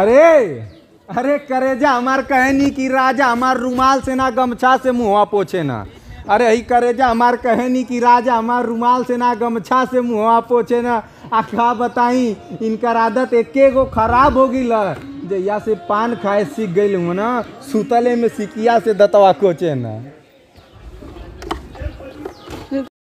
अरे अरे करेजा हमार नहीं कि राजा हमार रुमाल से ना गमछा से मुँह पोछे ना अरे ही करेजा हमार कहे नहीं कि राजा हमार रुमाल से ना गमछा से मुँह पोछे ना आ क्या बताई इनकर आदत एक गो खराब होगी ल जैया से पान खाए सीख गई हूँ ना सुतले में सिकिया से दतवा कोचे ना